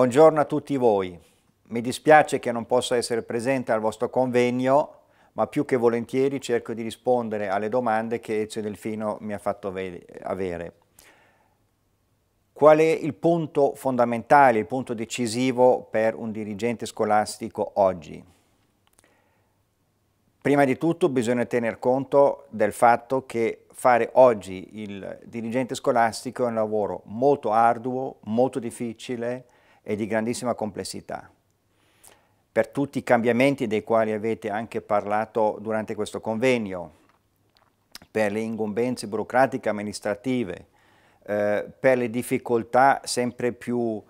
Buongiorno a tutti voi. Mi dispiace che non possa essere presente al vostro convegno, ma più che volentieri cerco di rispondere alle domande che Ezio Delfino mi ha fatto avere. Qual è il punto fondamentale, il punto decisivo per un dirigente scolastico oggi? Prima di tutto bisogna tener conto del fatto che fare oggi il dirigente scolastico è un lavoro molto arduo, molto difficile, e di grandissima complessità. Per tutti i cambiamenti dei quali avete anche parlato durante questo convegno, per le ingombenze burocratiche e amministrative, eh, per le difficoltà sempre più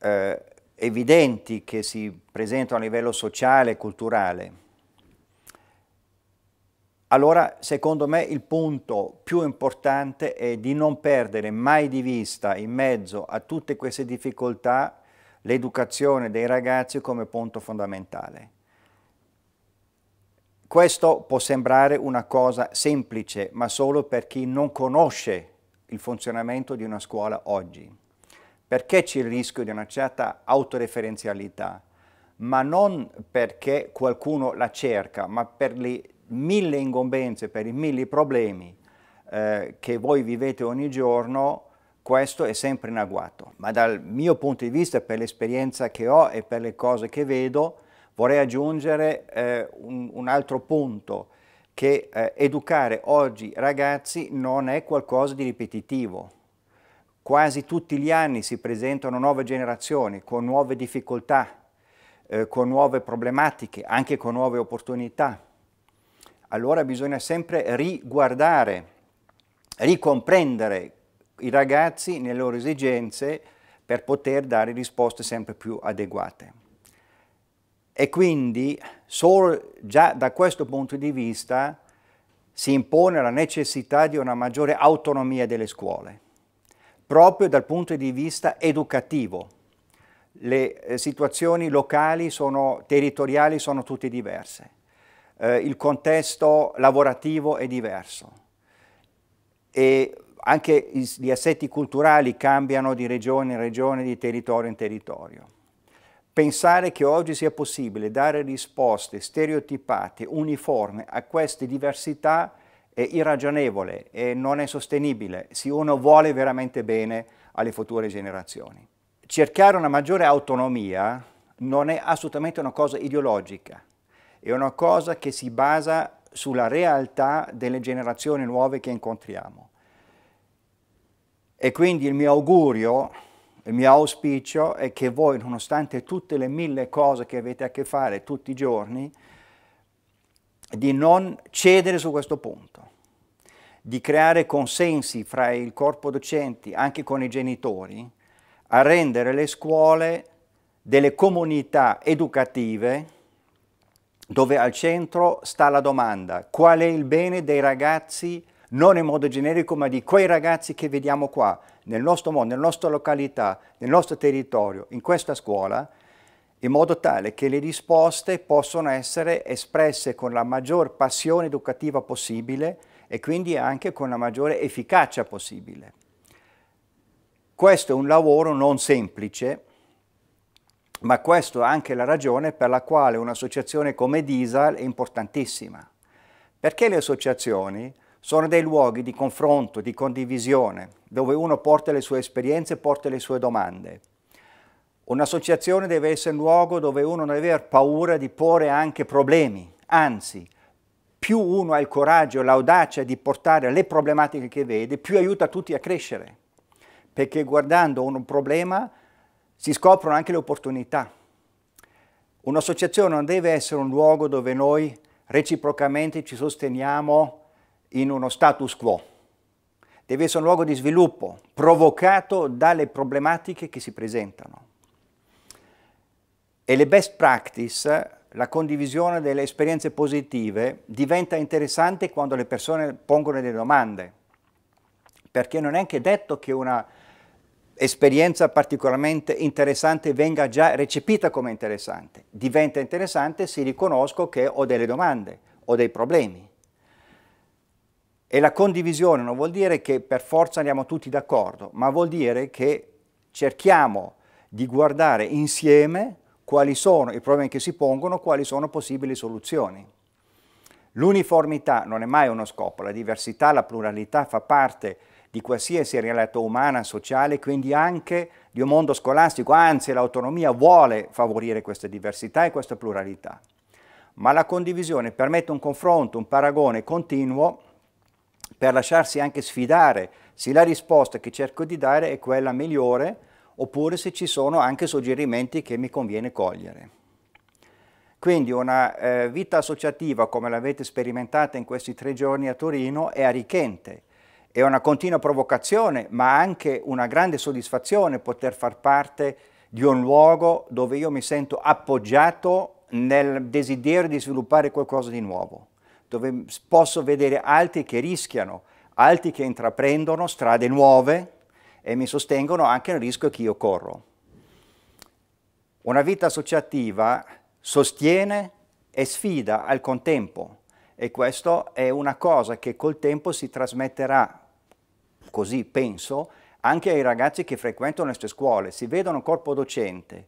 eh, evidenti che si presentano a livello sociale e culturale allora, secondo me, il punto più importante è di non perdere mai di vista in mezzo a tutte queste difficoltà l'educazione dei ragazzi come punto fondamentale. Questo può sembrare una cosa semplice, ma solo per chi non conosce il funzionamento di una scuola oggi. Perché c'è il rischio di una certa autoreferenzialità? Ma non perché qualcuno la cerca, ma per le mille ingombenze, per i mille problemi eh, che voi vivete ogni giorno, questo è sempre in agguato. Ma dal mio punto di vista, per l'esperienza che ho e per le cose che vedo, vorrei aggiungere eh, un, un, altro punto, che eh, educare oggi ragazzi non è qualcosa di ripetitivo. Quasi tutti gli anni si presentano nuove generazioni con nuove difficoltà, eh, con nuove problematiche, anche con nuove opportunità allora bisogna sempre riguardare, ricomprendere i ragazzi nelle loro esigenze per poter dare risposte sempre più adeguate. E quindi solo già da questo punto di vista si impone la necessità di una maggiore autonomia delle scuole, proprio dal punto di vista educativo. Le eh, situazioni locali, sono, territoriali sono tutte diverse eh, il contesto lavorativo è diverso e anche gli assetti culturali cambiano di regione in regione, di territorio in territorio. Pensare che oggi sia possibile dare risposte stereotipate, uniformi a queste diversità è irragionevole e non è sostenibile se uno vuole veramente bene alle future generazioni. Cercare una maggiore autonomia non è assolutamente una cosa ideologica, è una cosa che si basa sulla realtà delle generazioni nuove che incontriamo. E quindi il mio augurio, il mio auspicio è che voi, nonostante tutte le mille cose che avete a che fare tutti i giorni, di non cedere su questo punto, di creare consensi fra il corpo docenti, anche con i genitori, a rendere le scuole delle comunità educative dove al centro sta la domanda qual è il bene dei ragazzi, non in modo generico, ma di quei ragazzi che vediamo qua, nel nostro mondo, nella nostra località, nel nostro territorio, in questa scuola, in modo tale che le risposte possano essere espresse con la maggior passione educativa possibile e quindi anche con la maggiore efficacia possibile. Questo è un lavoro non semplice, ma questa è anche la ragione per la quale un'associazione come Diesel è importantissima, perché le associazioni sono dei luoghi di confronto, di condivisione, dove uno porta le sue esperienze, porta le sue domande. Un'associazione deve essere un luogo dove uno non deve avere paura di porre anche problemi, anzi, più uno ha il coraggio, l'audacia di portare le problematiche che vede, più aiuta tutti a crescere. Perché guardando un problema si scoprono anche le opportunità. Un'associazione non deve essere un luogo dove noi reciprocamente ci sosteniamo in uno status quo. Deve essere un luogo di sviluppo provocato dalle problematiche che si presentano. E le best practice, la condivisione delle esperienze positive, diventa interessante quando le persone pongono delle domande, perché non è anche detto che una esperienza particolarmente interessante venga già recepita come interessante. Diventa interessante se riconosco che ho delle domande, ho dei problemi. E la condivisione non vuol dire che per forza andiamo tutti d'accordo, ma vuol dire che cerchiamo di guardare insieme quali sono i problemi che si pongono, quali sono possibili soluzioni. L'uniformità non è mai uno scopo, la diversità, la pluralità fa parte di qualsiasi realtà umana, sociale, quindi anche di un mondo scolastico, anzi l'autonomia vuole favorire questa diversità e questa pluralità. Ma la condivisione permette un confronto, un paragone continuo per lasciarsi anche sfidare se la risposta che cerco di dare è quella migliore oppure se ci sono anche suggerimenti che mi conviene cogliere. Quindi una eh, vita associativa come l'avete sperimentata in questi tre giorni a Torino è arricchente è una continua provocazione, ma anche una grande soddisfazione poter far parte di un luogo dove io mi sento appoggiato nel desiderio di sviluppare qualcosa di nuovo, dove posso vedere altri che rischiano, altri che intraprendono strade nuove e mi sostengono anche nel rischio che io corro. Una vita associativa sostiene e sfida al contempo e questa è una cosa che col tempo si trasmetterà così penso, anche ai ragazzi che frequentano le nostre scuole, si vedono un corpo docente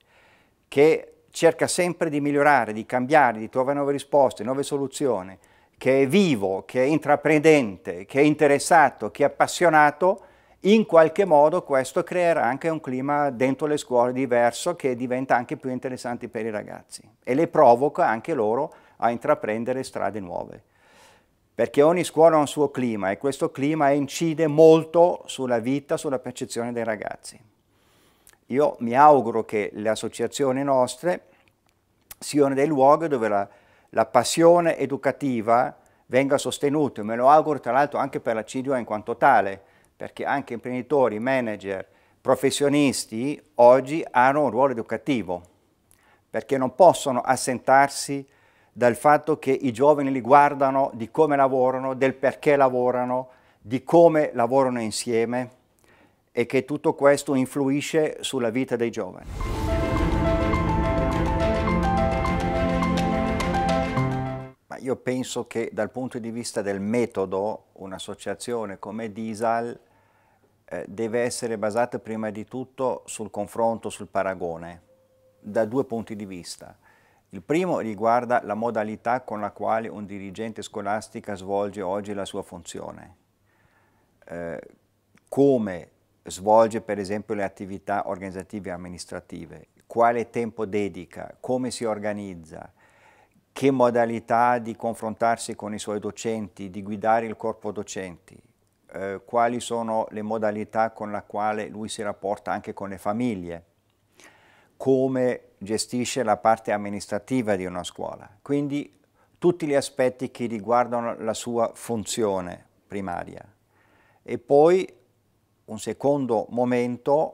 che cerca sempre di migliorare, di cambiare, di trovare nuove risposte, nuove soluzioni, che è vivo, che è intraprendente, che è interessato, che è appassionato, in qualche modo questo creerà anche un clima dentro le scuole diverso che diventa anche più interessante per i ragazzi e le provoca anche loro a intraprendere strade nuove perché ogni scuola ha un suo clima e questo clima incide molto sulla vita, sulla percezione dei ragazzi. Io mi auguro che le associazioni nostre siano dei luoghi dove la, la passione educativa venga sostenuta, me lo auguro tra l'altro anche per la CDO in quanto tale, perché anche imprenditori, manager, professionisti oggi hanno un ruolo educativo, perché non possono assentarsi dal fatto che i giovani li guardano di come lavorano, del perché lavorano, di come lavorano insieme e che tutto questo influisce sulla vita dei giovani. io penso che dal punto di vista del metodo un'associazione come Disal eh, deve essere basata prima di tutto sul confronto, sul paragone, da due punti di vista. Il primo riguarda la modalità con la quale un dirigente scolastica svolge oggi la sua funzione, eh, come svolge per esempio le attività organizzative e amministrative, quale tempo dedica, come si organizza, che modalità di confrontarsi con i suoi docenti, di guidare il corpo docenti, eh, quali sono le modalità con le quali lui si rapporta anche con le famiglie, come gestisce la parte amministrativa di una scuola, quindi tutti gli aspetti che riguardano la sua funzione primaria. E poi un secondo momento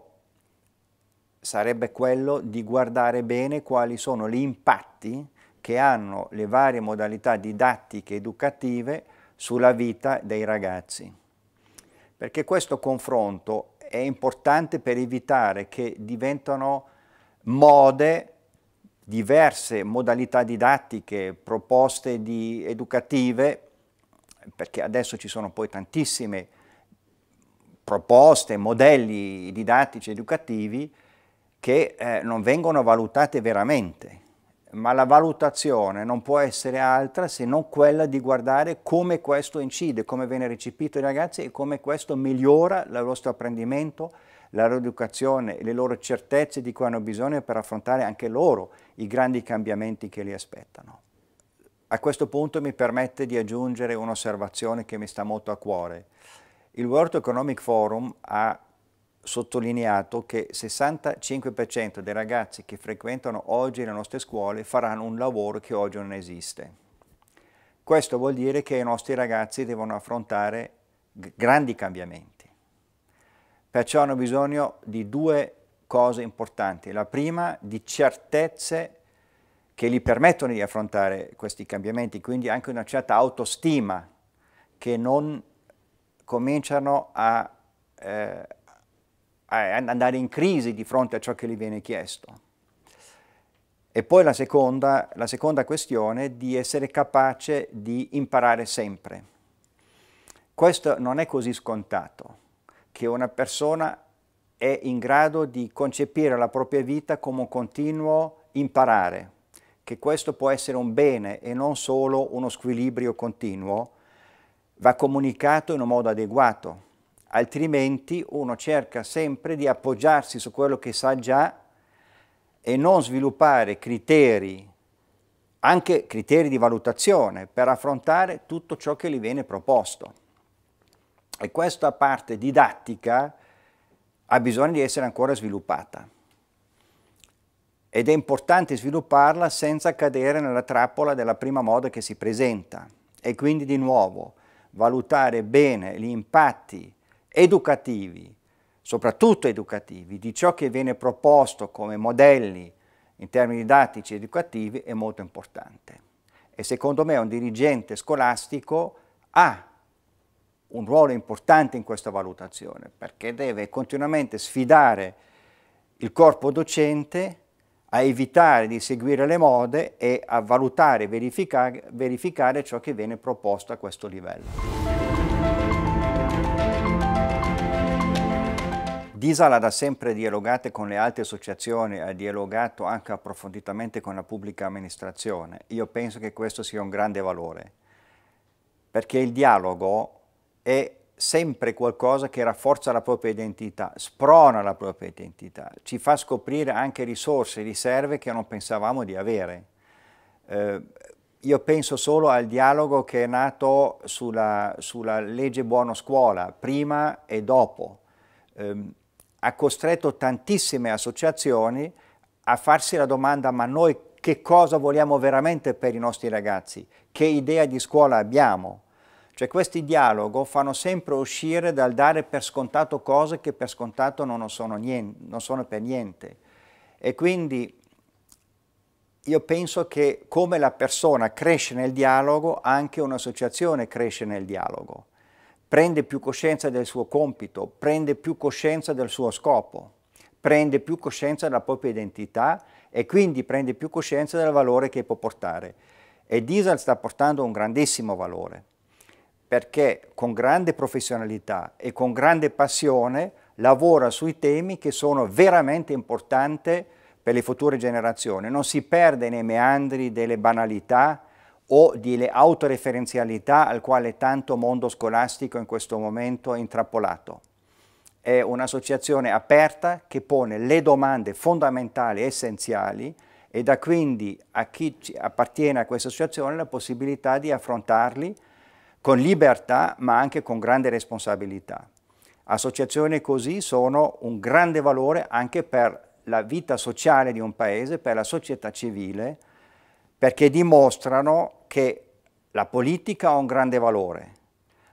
sarebbe quello di guardare bene quali sono gli impatti che hanno le varie modalità didattiche educative sulla vita dei ragazzi. Perché questo confronto è importante per evitare che diventano mode, diverse modalità didattiche, proposte di educative, perché adesso ci sono poi tantissime proposte, modelli didattici educativi che eh, non vengono valutate veramente, ma la valutazione non può essere altra se non quella di guardare come questo incide, come viene recepito dai ragazzi e come questo migliora il vostro apprendimento la loro educazione, le loro certezze di cui hanno bisogno per affrontare anche loro i grandi cambiamenti che li aspettano. A questo punto mi permette di aggiungere un'osservazione che mi sta molto a cuore. Il World Economic Forum ha sottolineato che il 65% dei ragazzi che frequentano oggi le nostre scuole faranno un lavoro che oggi non esiste. Questo vuol dire che i nostri ragazzi devono affrontare grandi cambiamenti Perciò hanno bisogno di due cose importanti. La prima, di certezze che gli permettono di affrontare questi cambiamenti, quindi anche una certa autostima che non cominciano a, eh, a andare in crisi di fronte a ciò che gli viene chiesto. E poi la seconda, la seconda questione di essere capace di imparare sempre. Questo non è così scontato che una persona è in grado di concepire la propria vita come un continuo imparare, che questo può essere un bene e non solo uno squilibrio continuo, va comunicato in un modo adeguato, altrimenti uno cerca sempre di appoggiarsi su quello che sa già e non sviluppare criteri, anche criteri di valutazione, per affrontare tutto ciò che gli viene proposto e questa parte didattica ha bisogno di essere ancora sviluppata ed è importante svilupparla senza cadere nella trappola della prima moda che si presenta e quindi di nuovo valutare bene gli impatti educativi, soprattutto educativi, di ciò che viene proposto come modelli in termini didattici ed educativi è molto importante. E secondo me un dirigente scolastico ha un ruolo importante in questa valutazione, perché deve continuamente sfidare il corpo docente a evitare di seguire le mode e a valutare, verificare, verificare ciò che viene proposto a questo livello. DISAL ha da sempre dialogato con le altre associazioni, ha dialogato anche approfonditamente con la pubblica amministrazione. Io penso che questo sia un grande valore, perché il dialogo è sempre qualcosa che rafforza la propria identità, sprona la propria identità, ci fa scoprire anche risorse, riserve che non pensavamo di avere. Eh, io penso solo al dialogo che è nato sulla, sulla legge buono scuola, prima e dopo. Eh, ha costretto tantissime associazioni a farsi la domanda ma noi che cosa vogliamo veramente per i nostri ragazzi? Che idea di scuola abbiamo? Cioè questi dialogo fanno sempre uscire dal dare per scontato cose che per scontato non sono, niente, non sono per niente. E quindi io penso che come la persona cresce nel dialogo, anche un'associazione cresce nel dialogo. Prende più coscienza del suo compito, prende più coscienza del suo scopo, prende più coscienza della propria identità e quindi prende più coscienza del valore che può portare. E Diesel sta portando un grandissimo valore perché con grande professionalità e con grande passione lavora sui temi che sono veramente importanti per le future generazioni. Non si perde nei meandri delle banalità o delle autoreferenzialità al quale tanto mondo scolastico in questo momento è intrappolato. È un'associazione aperta che pone le domande fondamentali e essenziali e dà quindi a chi appartiene a questa associazione la possibilità di affrontarli con libertà ma anche con grande responsabilità. Associazioni così sono un grande valore anche per la vita sociale di un paese, per la società civile, perché dimostrano che la politica ha un grande valore,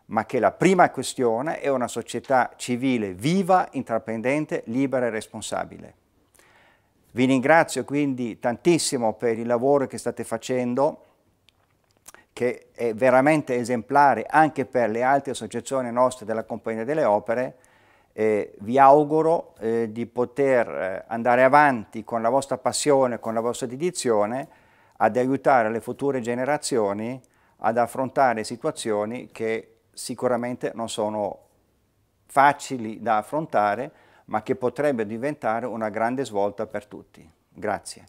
ma che la prima questione è una società civile viva, intraprendente, libera e responsabile. Vi ringrazio quindi tantissimo per il lavoro che state facendo che è veramente esemplare anche per le altre associazioni nostre della Compagnia delle Opere, eh, vi auguro eh, di poter eh, andare avanti con la vostra passione, con la vostra dedizione, ad aiutare le future generazioni ad affrontare situazioni che sicuramente non sono facili da affrontare, ma che potrebbero diventare una grande svolta per tutti. Grazie.